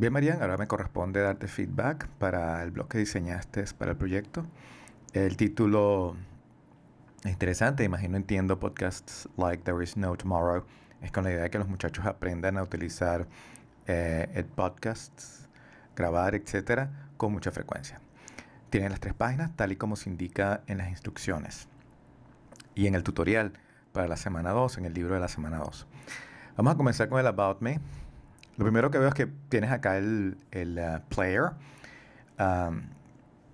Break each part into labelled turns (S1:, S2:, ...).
S1: Bien, Marian, ahora me corresponde darte feedback para el blog que diseñaste para el proyecto. El título es interesante, imagino, entiendo podcasts like There is No Tomorrow. Es con la idea de que los muchachos aprendan a utilizar podcasts, eh, el grabar, etcétera, con mucha frecuencia. Tienen las tres páginas, tal y como se indica en las instrucciones y en el tutorial para la semana 2, en el libro de la semana 2. Vamos a comenzar con el About Me lo primero que veo es que tienes acá el, eh, player um,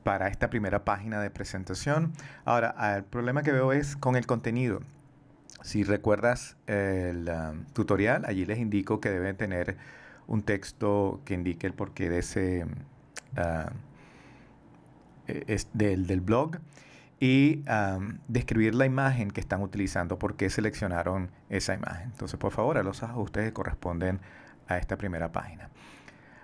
S1: para esta primera página de presentación. Ahora, el problema que veo es con el contenido. Si recuerdas el um, tutorial, allí les indico que deben tener un texto que indique el porqué de ese um, e, del, blog y describir la imagen que están utilizando, por qué seleccionaron esa imagen. Entonces, por favor, a los ajustes que corresponden a esta primera página.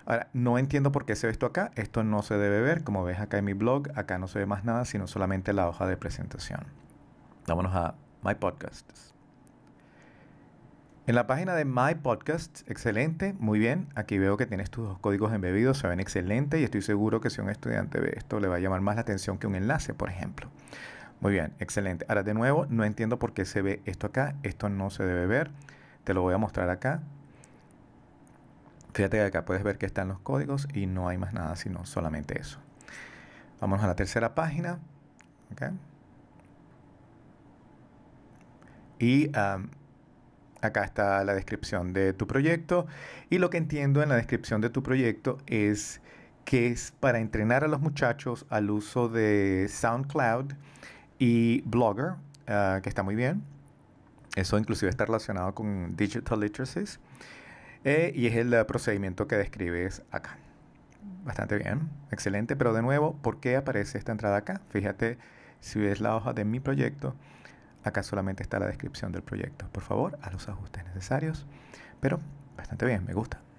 S1: Ahora, no entiendo por qué se ve esto acá. Esto no se debe ver. Como ves acá en mi blog, acá no se ve más nada, sino solamente la hoja de presentación. Vámonos a My Podcasts. En la página de My Podcasts, excelente, muy bien. Aquí veo que tienes tus dos códigos embebidos, se ven excelente y estoy seguro que si un estudiante ve esto le va a llamar más la atención que un enlace, por ejemplo. Muy bien, excelente. Ahora de nuevo, no entiendo por qué se ve esto acá. Esto no se debe ver. Te lo voy a mostrar acá. Fíjate que acá puedes ver que están los códigos y no hay más nada sino solamente eso. Vamos a la tercera página. Y acá está la descripción de tu proyecto. Y lo que entiendo en la descripción de tu proyecto es que es para entrenar a los muchachos al uso de SoundCloud y Blogger, ah, que está muy bien. Eso inclusive está relacionado con Digital Literacies. Eh, y es el eh, procedimiento que describes acá. Bastante bien, excelente, pero de nuevo, ¿por qué aparece esta entrada acá? Fíjate, si ves la hoja de mi proyecto, acá solamente está la descripción del proyecto. Por favor, a los ajustes necesarios, pero bastante bien, me gusta.